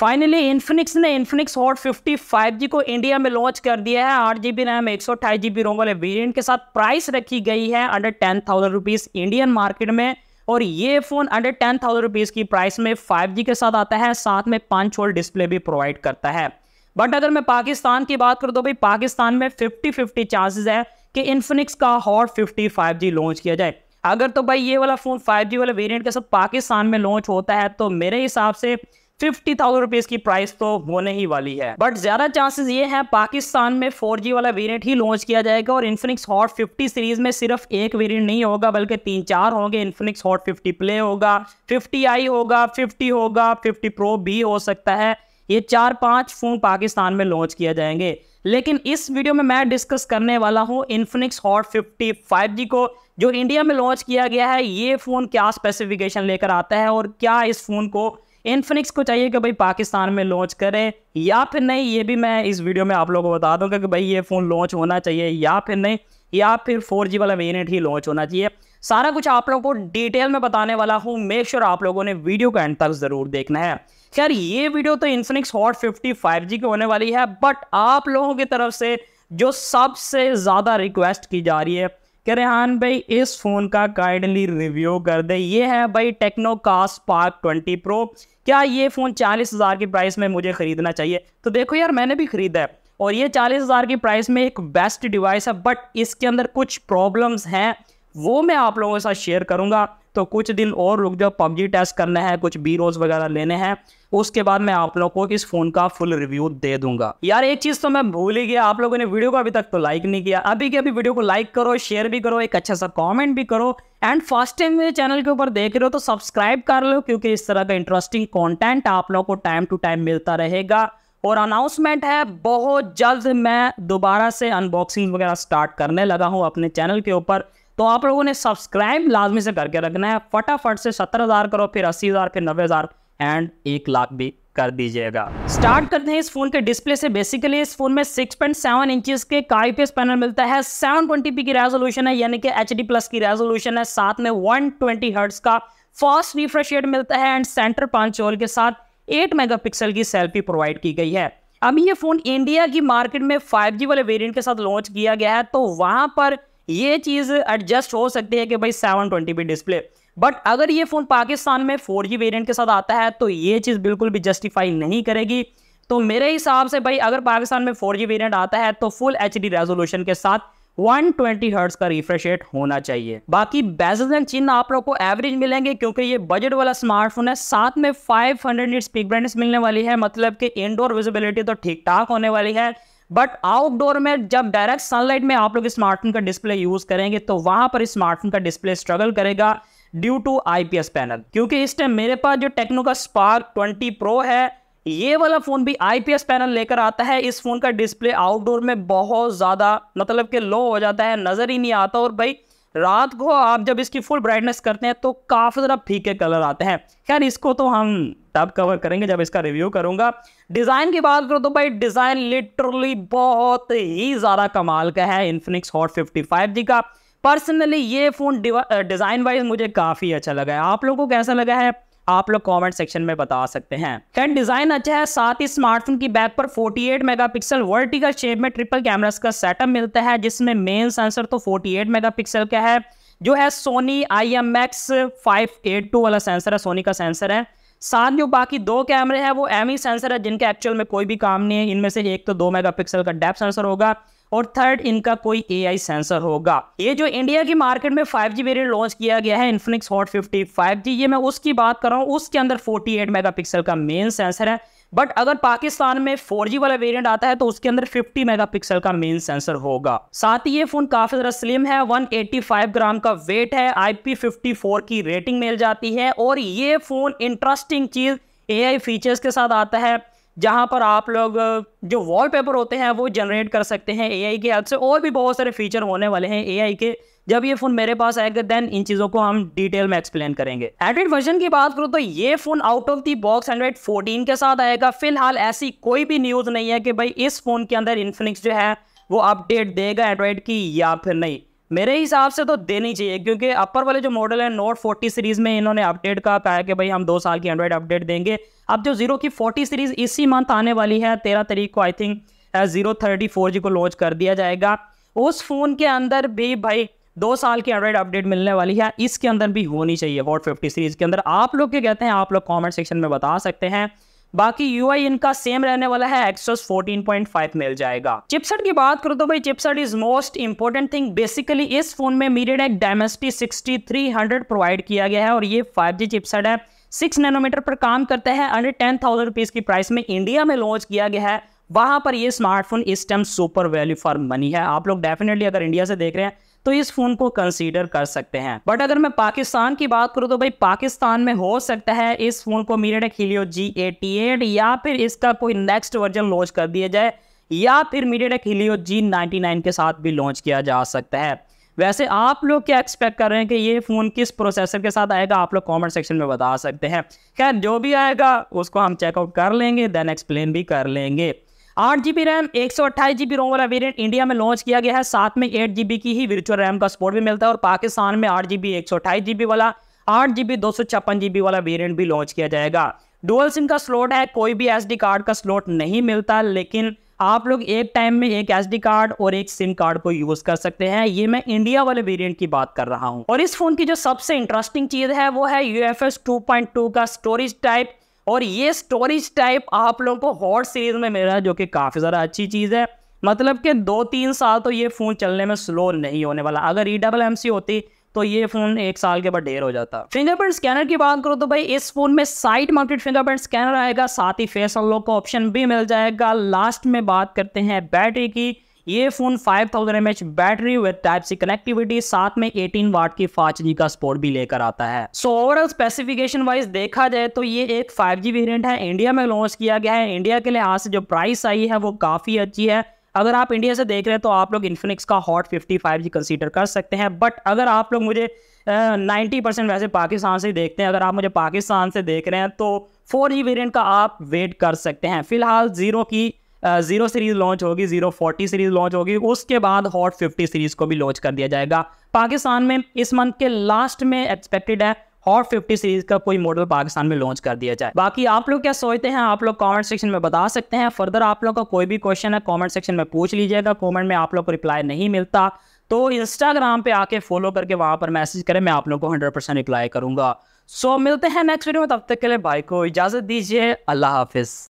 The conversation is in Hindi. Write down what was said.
फाइनली इन्फिनिक्स ने Infinix hot fifty five G को इंडिया में लॉन्च कर दिया है आठ जी बी रैम एक सौ अट्ठाईस जी बी रोम वाले वेरियंट के साथ प्राइस रखी गई है under ten thousand rupees Indian market में और ये phone under ten thousand rupees की प्राइस में फाइव जी के साथ आता है साथ में पाँच छोल डिस्प्ले भी प्रोवाइड करता है बट अगर मैं पाकिस्तान की बात करूँ तो भाई पाकिस्तान में फिफ्टी फिफ्टी चांसेज है कि इन्फिनिक्स का hot fifty five G launch किया जाए अगर तो भाई ये वाला फ़ोन फाइव जी वाला वेरियंट के साथ पाकिस्तान में लॉन्च होता है तो मेरे हिसाब से फिफ्टी थाउजेंड रुपीज की प्राइस तो होने ही वाली है बट ज्यादा चांसेस ये है पाकिस्तान में फोर जी वाला वेरिएंट ही लॉन्च किया जाएगा और इन्फिनिक्स हॉट फिफ्टी सीरीज में सिर्फ एक वेरिएंट नहीं होगा बल्कि तीन चार होंगे इन्फिनिक्स हॉट फिफ्टी प्ले होगा फिफ्टी आई होगा फिफ्टी होगा फिफ्टी प्रो भी हो सकता है ये चार पांच फोन पाकिस्तान में लॉन्च किया जाएंगे लेकिन इस वीडियो में मैं डिस्कस करने वाला हूँ Infinix hot fifty five G को जो इंडिया में लॉन्च किया गया है ये फ़ोन क्या स्पेसिफिकेशन लेकर आता है और क्या इस फ़ोन को इन्फिनिक्स को चाहिए कि भाई पाकिस्तान में लॉन्च करें या फिर नहीं ये भी मैं इस वीडियो में आप लोगों को बता दूंगा कि भाई ये फ़ोन लॉन्च होना चाहिए या फिर नहीं या फिर फोर जी वाला वेरियंट ही लॉन्च होना चाहिए सारा कुछ आप लोगों को डिटेल में बताने वाला हूँ मेक श्योर आप लोगों ने वीडियो का एंड तक ज़रूर देखना है खैर ये वीडियो तो Infinix hot fifty five G की होने वाली है बट आप लोगों की तरफ से जो सबसे ज़्यादा रिक्वेस्ट की जा रही है रहे रेहान भाई इस फ़ोन का काइंडली रिव्यू कर दे ये है भाई टेक्नो कास पार्क ट्वेंटी प्रो क्या ये फ़ोन चालीस हज़ार की प्राइस में मुझे ख़रीदना चाहिए तो देखो यार मैंने भी ख़रीदा है और ये चालीस हज़ार की प्राइस में एक बेस्ट डिवाइस है बट इसके अंदर कुछ प्रॉब्लम्स हैं वो मैं आप लोगों के साथ शेयर करूंगा तो कुछ दिन और रुक जाओ पबजी टेस्ट करना है कुछ बी रोज वगैरह लेने हैं उसके बाद मैं आप लोगों को इस फ़ोन का फुल रिव्यू दे दूंगा यार एक चीज़ तो मैं भूल ही गया आप लोगों ने वीडियो को अभी तक तो लाइक नहीं किया अभी के अभी वीडियो को लाइक करो शेयर भी करो एक अच्छा सा कॉमेंट भी करो एंड फर्स्ट टाइम मेरे चैनल के ऊपर देख रहे हो तो सब्सक्राइब कर लो क्योंकि इस तरह का इंटरेस्टिंग कॉन्टेंट आप लोग को टाइम टू टाइम मिलता रहेगा और अनाउंसमेंट है बहुत जल्द मैं दोबारा से अनबॉक्सिंग वगैरह स्टार्ट करने लगा हूँ अपने चैनल के ऊपर तो आप लोगों ने सब्सक्राइब लाजमी से करके रखना है फटाफट से सत्तर हज़ार करो फिर अस्सी हज़ार फिर नब्बे हज़ार एंड एक लाख भी कर दीजिएगा स्टार्ट करते हैं इस फोन के डिस्प्ले से बेसिकली इस फोन में सिक्स पॉइंट सेवन इंच के काईपीएस पैनल मिलता है सेवन ट्वेंटी पी की रेजोल्यूशन है यानी कि एच प्लस की रेजोल्यूशन है साथ में वन ट्वेंटी का फास्ट रिफ्रेश रेट मिलता है एंड सेंटर पांच चोल के साथ एट मेगापिक्सल की सेल्फी प्रोवाइड की गई है अभी ये फोन इंडिया की मार्केट में 5G वाले वेरिएंट के साथ लॉन्च किया गया है तो वहां पर ये चीज़ एडजस्ट हो सकती है कि भाई seven twenty P display but अगर ये फ़ोन पाकिस्तान में फोर जी वेरियंट के साथ आता है तो ये चीज़ बिल्कुल भी जस्टिफाई नहीं करेगी तो मेरे हिसाब से भाई अगर पाकिस्तान में फोर जी वेरियंट आता है तो फुल एच डी रेजोल्यूशन के साथ 120 ट्वेंटी हर्ट्स का रिफ्रेश रेट होना चाहिए बाकी बेजल एंड चिन्ह आप लोग को एवरेज मिलेंगे क्योंकि ये बजट वाला स्मार्टफोन है साथ में 500 हंड्रेड नीट स्पीक ब्रांड्स मिलने वाली है मतलब कि इंडोर विजिबिलिटी तो ठीक ठाक होने वाली है बट आउटडोर में जब डायरेक्ट सनलाइट में आप लोग स्मार्टफोन का डिस्प्ले यूज करेंगे तो वहां पर स्मार्टफोन का डिस्प्ले स्ट्रगल करेगा ड्यू टू आईपीएस पैनल क्योंकि इस टाइम मेरे पास जो टेक्नो का स्पार्क 20 प्रो है ये वाला फ़ोन भी आईपीएस पैनल लेकर आता है इस फ़ोन का डिस्प्ले आउटडोर में बहुत ज़्यादा मतलब कि लो हो जाता है नज़र ही नहीं आता और भाई रात को आप जब इसकी फुल ब्राइटनेस करते हैं तो काफ़ी ज़रा फीके कलर आते हैं खैर इसको तो हम तब कवर करेंगे जब इसका रिव्यू करूँगा डिज़ाइन की बात करूँ तो भाई डिज़ाइन लिटरली बहुत ही ज़्यादा कमाल का है Infinix hot fifty five G का पर्सनली ये फ़ोन डिज़ाइन वाइज मुझे काफ़ी अच्छा लगा है आप लोगों को कैसा लगा है आप लोग कमेंट सेक्शन में बता सकते हैं फ्रेंड डिजाइन अच्छा है साथ ही स्मार्टफोन की बैक पर 48 मेगापिक्सल वर्टिकल शेप में ट्रिपल कैमरास का सेटअप मिलता है जिसमें मेन सेंसर तो 48 मेगापिक्सल का है जो है Sony I M X five वाला सेंसर है सोनी का सेंसर है साथ जो बाकी दो कैमरे हैं वो एम सेंसर e है जिनके एक्चुअल में कोई भी काम नहीं है इनमें से एक तो दो मेगा का डेप सेंसर होगा और थर्ड इनका कोई ए सेंसर होगा ये जो इंडिया की मार्केट में 5G वेरियंट लॉन्च किया गया है इन्फिनिक्स हॉट फाइव जी ये मैं उसकी बात कर रहा हूँ उसके अंदर 48 मेगापिक्सल का मेन सेंसर है बट अगर पाकिस्तान में 4G वाला वेरिएंट आता है तो उसके अंदर 50 मेगापिक्सल का मेन सेंसर होगा साथ ही ये फोन काफी ज्यादा स्लिम है 185 ग्राम का वेट है IP54 की रेटिंग मिल जाती है और ये फोन इंटरेस्टिंग चीज एआई फीचर्स के साथ आता है जहाँ पर आप लोग जो वॉलपेपर होते हैं वो जनरेट कर सकते हैं एआई के हेल्प से और भी बहुत सारे फीचर होने वाले हैं एआई के जब ये फ़ोन मेरे पास आएगा देन इन चीज़ों को हम डिटेल में एक्सप्लेन करेंगे एंड्रॉइड वर्जन की बात करूँ तो ये phone out of the box Android 14 के साथ आएगा फिलहाल ऐसी कोई भी न्यूज़ नहीं है कि भाई इस फ़ोन के अंदर इन्फिनिक्स जो है वो अपडेट देगा एंड्रॉइड की या फिर नहीं मेरे हिसाब से तो देनी चाहिए क्योंकि अपर वाले जो मॉडल है नोट 40 सीरीज़ में इन्होंने अपडेट का कहा कि भाई हम दो साल की एंड्रॉयड अपडेट देंगे अब जो जीरो की 40 सीरीज़ इसी मंथ आने वाली है तेरह तारीख को I think zero thirty four G को लॉन्च कर दिया जाएगा उस फ़ोन के अंदर भी भाई दो साल की एंड्रॉयड अपडेट मिलने वाली है इसके अंदर भी होनी चाहिए वॉट फिफ्टी सीरीज़ के अंदर आप लोग क्या कहते हैं आप लोग कॉमेंट सेक्शन में बता सकते हैं बाकी यू इनका सेम रहने वाला है एक्सोस 14.5 मिल जाएगा चिपसेट की बात करो तो भाई chipset is most important thing basically इस फोन में एक डायमेस्टी सिक्सटी प्रोवाइड किया गया है और ये 5G चिपसेट है 6 नैनोमीटर पर काम करता है अंडर टेन थाउजेंड रुपीज की प्राइस में इंडिया में लॉन्च किया गया है वहां पर ये स्मार्टफोन इस time super value for money है आप लोग डेफिनेटली अगर इंडिया से देख रहे हैं तो इस फोन को कंसीडर कर सकते हैं बट अगर मैं पाकिस्तान की बात करूँ तो भाई पाकिस्तान में हो सकता है इस फोन को मीरेट हिलियो जी एटी एट या फिर इसका कोई नेक्स्ट वर्जन लॉन्च कर दिया जाए या फिर मीरेट हिलियो जी नाइन्टी नाइन के साथ भी लॉन्च किया जा सकता है वैसे आप लोग क्या एक्सपेक्ट कर रहे हैं कि ये फ़ोन किस प्रोसेसर के साथ आएगा आप लोग कमेंट सेक्शन में बता सकते हैं खैर जो भी आएगा उसको हम चेकआउट कर लेंगे देन एक्सप्लेन भी कर लेंगे आठ बी रैम एक सौ अट्ठाईस जीबी रोम वाला वेरियंट इंडिया में लॉन्च किया गया है साथ में एट जीबी की ही वर्चुअल रैम का सपोर्ट भी मिलता है और पाकिस्तान में आठ जीबी एक सौ अट्ठाईस जीबी वाला आठ जीबी दो सौ छप्पन जीबी वाला वेरियंट भी लॉन्च किया जाएगा डुअल सिम का स्लॉट है कोई भी डी कार्ड का स्लॉट नहीं मिलता लेकिन आप लोग एक टाइम में एक डी कार्ड और एक सिम कार्ड को यूज कर सकते हैं ये मैं इंडिया वाले वेरिएंट की बात कर रहा हूँ और इस फोन की जो सबसे इंटरेस्टिंग चीज है वो है पॉइंट टू का स्टोरेज टाइप और ये स्टोरेज टाइप आप लोगों को हॉट सीरीज में मिल रहा है जो कि काफ़ी ज़्यादा अच्छी चीज़ है मतलब कि दो तीन साल तो ये फ़ोन चलने में स्लो नहीं होने वाला अगर ई डबल एम सी होती तो ये फ़ोन एक साल के बाद ढेर हो जाता फिंगरप्रिंट स्कैनर की बात करो तो भाई इस फ़ोन में साइड माउंटेड फिंगरप्रिंट स्कैनर आएगा साथ ही फेस अनलॉक का ऑप्शन भी मिल जाएगा लास्ट में बात करते हैं बैटरी की ये phone 5000 thousand battery with type C connectivity साथ में 18 वाट की जी का सपोर्ट भी लेकर आता है सो ओवरऑल स्पेसिफिकेशन वाइज देखा जाए तो ये एक 5G वेरियंट है इंडिया में लॉन्च किया गया है इंडिया के लिए आज जो प्राइस आई है वो काफ़ी अच्छी है अगर आप इंडिया से देख रहे हैं तो आप लोग इन्फिनिक्स का हॉट फाइव जी कंसीडर कर सकते हैं बट अगर आप लोग मुझे नाइन्टी परसेंट वैसे पाकिस्तान से देखते हैं अगर आप मुझे पाकिस्तान से देख रहे हैं तो फोर जी वेरियंट का आप वेट कर सकते हैं फिलहाल जीरो की जीरो सीरीज लॉन्च होगी जीरो फोर्टी सीरीज लॉन्च होगी उसके बाद हॉट फिफ्टी सीरीज को भी लॉन्च कर दिया जाएगा पाकिस्तान में इस मंथ के लास्ट में एक्सपेक्टेड है हॉट फिफ्टी सीरीज का कोई मॉडल पाकिस्तान में लॉन्च कर दिया जाए बाकी आप लोग क्या सोचते हैं आप लोग कमेंट सेक्शन में बता सकते हैं फर्दर आप लोग का कोई भी क्वेश्चन है कमेंट सेक्शन में पूछ लीजिएगा कमेंट में आप लोग को रिप्लाई नहीं मिलता तो इंस्टाग्राम पे आके फॉलो करके वहाँ पर मैसेज करें मैं आप लोग को हंड्रेड परसेंट रिप्लाई करूंगा सो so, मिलते हैं नेक्स्ट वीडियो में तब तक के लिए भाई को इजाज़त दीजिए अल्लाह हाफिज़